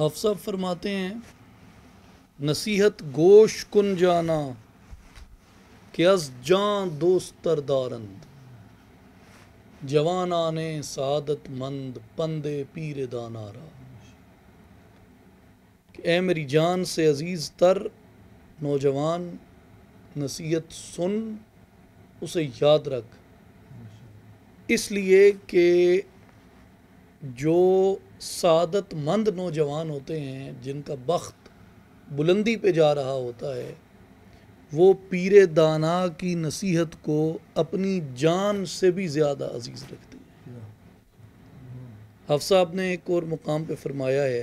हफ्सा फरमाते हैं नसीहत गोश कुन जाना कि अस जान दोस्त दारंद जवाना ने सदत मंद पंदे पीर दानारा ए मेरी जान से अज़ीज़ तर नौजवान नसीहत सुन उसे याद रख इसलिए कि जो सदतमंद नौजवान होते हैं जिनका बख्त बुलंदी पे जा रहा होता है वो पीर दाना की नसीहत को अपनी जान से भी ज़्यादा अजीज़ रखते हैं हफ साहब ने एक और मुकाम पे फरमाया है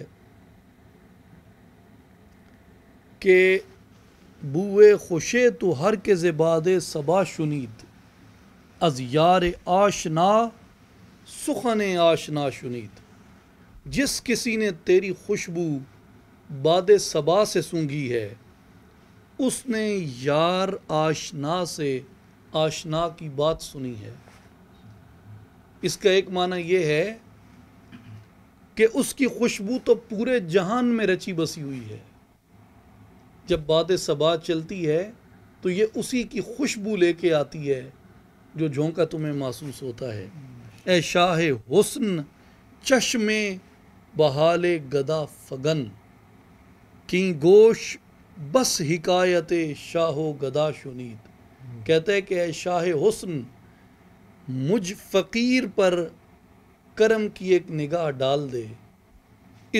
कि बुए खुशे तो हर के ज़बाद सबा शुनीद अज यार आशना सुखन आशना शुनीद जिस किसी ने तेरी खुशबू बाद सबा से सूंघी है उसने यार आशना से आशना की बात सुनी है इसका एक माना यह है कि उसकी खुशबू तो पूरे जहान में रची बसी हुई है जब बाद सबा चलती है तो ये उसी की खुशबू लेके आती है जो झोंका तुम्हें महसूस होता है ए शाह हुस्न चश्मे बहाल गदा फगन की गोश बस हिकायत शाह गदा शुनीत कहते हैं कि शाह हुसन मुझ फ़कीर पर करम की एक निगाह डाल दे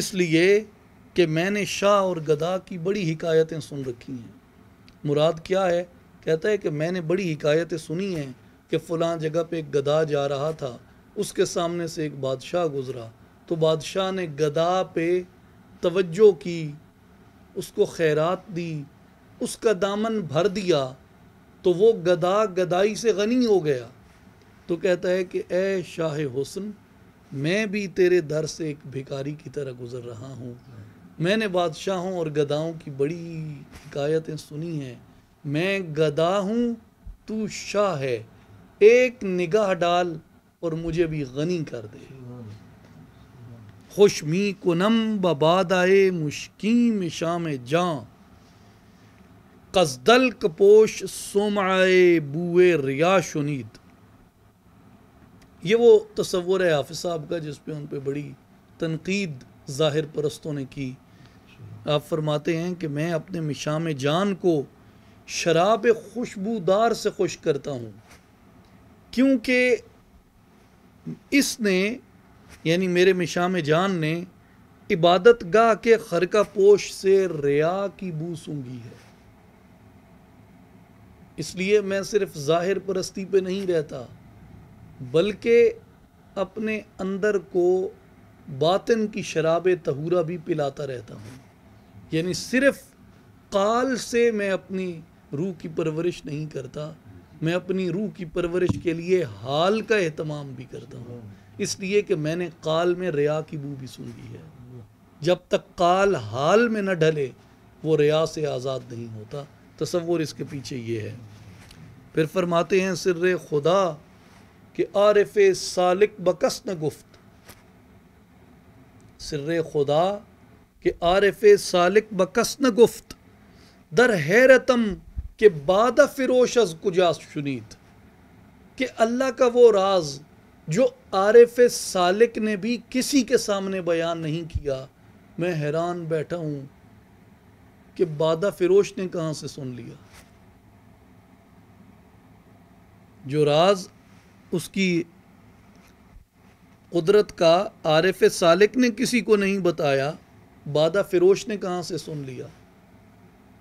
इसलिए कि मैंने शाह और गदा की बड़ी हिकायतें सुन रखी हैं मुराद क्या है कहता है कि मैंने बड़ी हिकायतें सुनी हैं कि फ़लाँ जगह पे एक गदा जा रहा था उसके सामने से एक बादशाह गुज़रा तो बादशाह ने गदा पे तवज्जो की उसको खैरात दी उसका दामन भर दिया तो वो गदा गदाई से गनी हो गया तो कहता है कि ए शाह हुसन मैं भी तेरे दर से एक भिकारी की तरह गुज़र रहा हूँ मैंने बादशाहों और गदाओं की बड़ी शिकायतें सुनी हैं मैं गदा हूँ तू शाह है एक निगाह डाल और मुझे भी गनी कर दे खुश मी कुनम बबादाए मुश्किम शाम जाँ कसदल कपोश आए बुए रिया शुनीद ये वो तस्वुर है हाफि साहब का जिस उन पर बड़ी तनकीद ज़ाहिर परस्तों ने की आप फरमाते हैं कि मैं अपने मिशाम जान को शराब खुशबूदार से खुश करता हूँ क्योंकि इसने यानी मेरे मिशाम जान ने इबादत गाह के खरका पोश से रिया की बू सूंगी है इसलिए मैं सिर्फ ज़ाहिर परस्ती पे नहीं रहता बल्कि अपने अंदर को बातिन की शराब तहूरा भी पिलाता रहता हूँ यानी सिर्फ काल से मैं अपनी रूह की परवरिश नहीं करता मैं अपनी रूह की परवरिश के लिए हाल का अहतमाम भी करता हूँ इसलिए कि मैंने काल में रिया की बू भी सूंघी है जब तक काल हाल में न ढले वो रिया से आज़ाद नहीं होता तस्वुर इसके पीछे ये है फिर फरमाते हैं सिर खुदा के आरफ सालिक बकस न गुफ्त सिर खुदा के आरफ सालिक बकस न गुफ्त दर हैरतम के बाद फिरोश अज कुजा शुनीत के अल्लाह का वो राज जो आरफ सालिक ने भी किसी के सामने बयान नहीं किया मैं हैरान बैठा हूँ कि बादा फिरोश ने कहाँ से सुन लिया जो राज उसकी कुदरत का आरफ सालिक ने किसी को नहीं बताया बादा फिरोश ने कहाँ से सुन लिया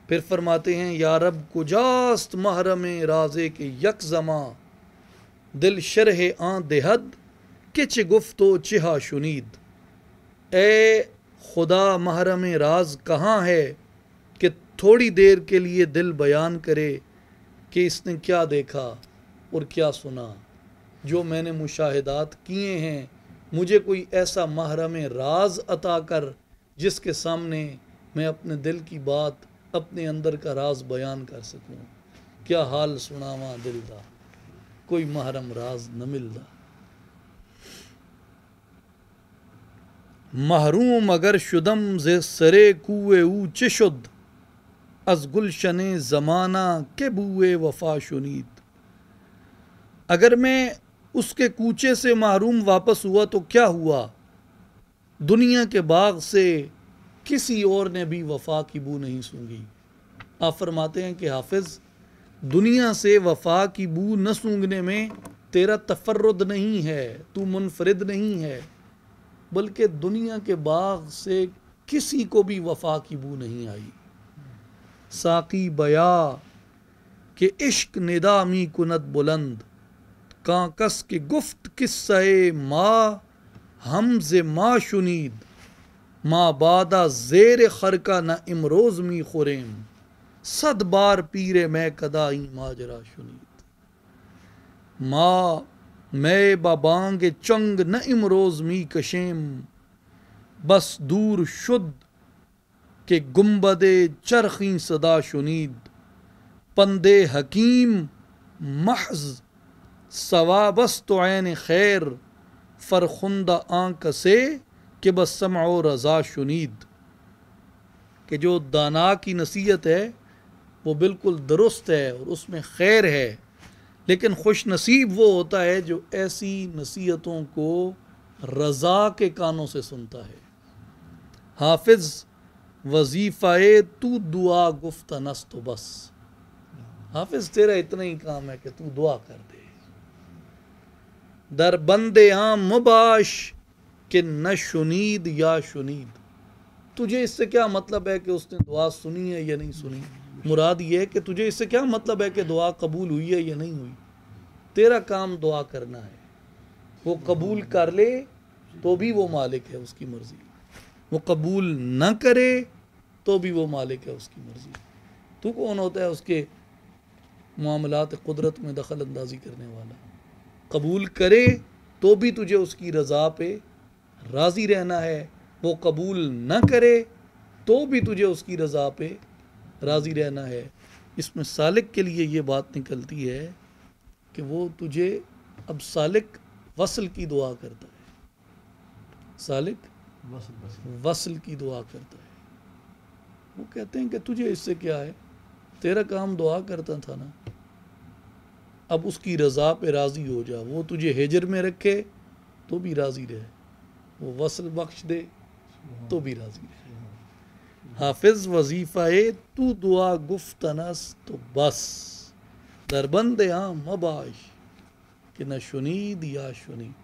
फिर फरमाते हैं या रब कुजास्त महरम राजे के यक जमा दिल शरह आ देहद के चे गुफ्त व चहा शुनीद ए खुदा महरम राज कहाँ है कि थोड़ी देर के लिए दिल बयान करे कि इसने क्या देखा और क्या सुना जो मैंने मुशाहदात किए हैं मुझे कोई ऐसा महरम राज अता कर जिसके सामने मैं अपने दिल की बात अपने अंदर का राज बयान कर सकूं क्या हाल सुनावा दिल का कोई महरम राज न मिलता महरूम अगर शुदम जे सरे कुए ऊचे शुद्ध अजगुल गुलशन ज़माना के बुए वफा शुनीत अगर मैं उसके कूचे से महरूम वापस हुआ तो क्या हुआ दुनिया के बाग से किसी और ने भी वफा की बू नहीं सूंगी आप फरमाते हैं कि हाफिज़ दुनिया से वफा की बू न सूंघने में तेरा तफरद नहीं है तू मुनफरद नहीं है बल्कि दुनिया के बाग से किसी को भी वफा की बू नहीं आई साकी बया के इश्क निदामी कुनत बुलंद कांकस के गुफ्त किस्से माँ हमज माँ शुनीद माँ बादा जेर खर का न इमरोज़ मी खुरेम सद बार पीरे मैं कदाई माजरा शुनीत माँ मैं बाबांग चंग न इमरोज मी कशेम बस दूर शुद्ध के गुम्बदे चरखी सदा शुनीद पंदे हकीम महज तो ऐन खैर फरखुंदा आंक से के बस समा रज़ा शुनीद के जो दाना की नसीहत है वो बिल्कुल दुरुस्त है और उसमें खैर है लेकिन खुश नसीब वो होता है जो ऐसी नसीहतों को रज़ा के कानों से सुनता है हाफिज़ वजीफाए तू दुआ गुफ्त नस्त बस हाफिज़ तेरा इतना ही काम है कि तू दुआ कर दे दर बंद आम मुबाश कि न शुनीद या शुनीद तुझे इससे क्या मतलब है कि उसने दुआ सुनी है या नहीं सुनी मुराद ये है कि तुझे इससे क्या मतलब है कि दुआ कबूल हुई है या नहीं हुई तेरा काम दुआ करना है वो कबूल कर ले तो भी वो मालिक है उसकी मर्ज़ी वो कबूल ना करे तो भी वो मालिक है उसकी मर्ज़ी तू कौन होता है उसके मामलात कुदरत में दखल अंदाजी करने वाला कबूल करे तो भी तुझे उसकी रज़ा पे राज़ी रहना है वो कबूल ना करे तो भी तुझे उसकी रज़ा पे राज़ी रहना है इसमें सालिक के लिए ये बात निकलती है कि वो तुझे अब सालिक वसल की दुआ करता है सालिक वसल, की दुआ करता है वो कहते हैं कि तुझे इससे क्या है तेरा काम दुआ करता था ना अब उसकी रज़ा पे राज़ी हो जा वो तुझे हेजर में रखे तो भी राज़ी रहे वो वसल बख्श दे तो भी राज़ी रहे हाफिज वजीफ़ा तू दुआ गुफ्तनस तो बस दरबंद आम मबाश कि न शुनीद या शुनी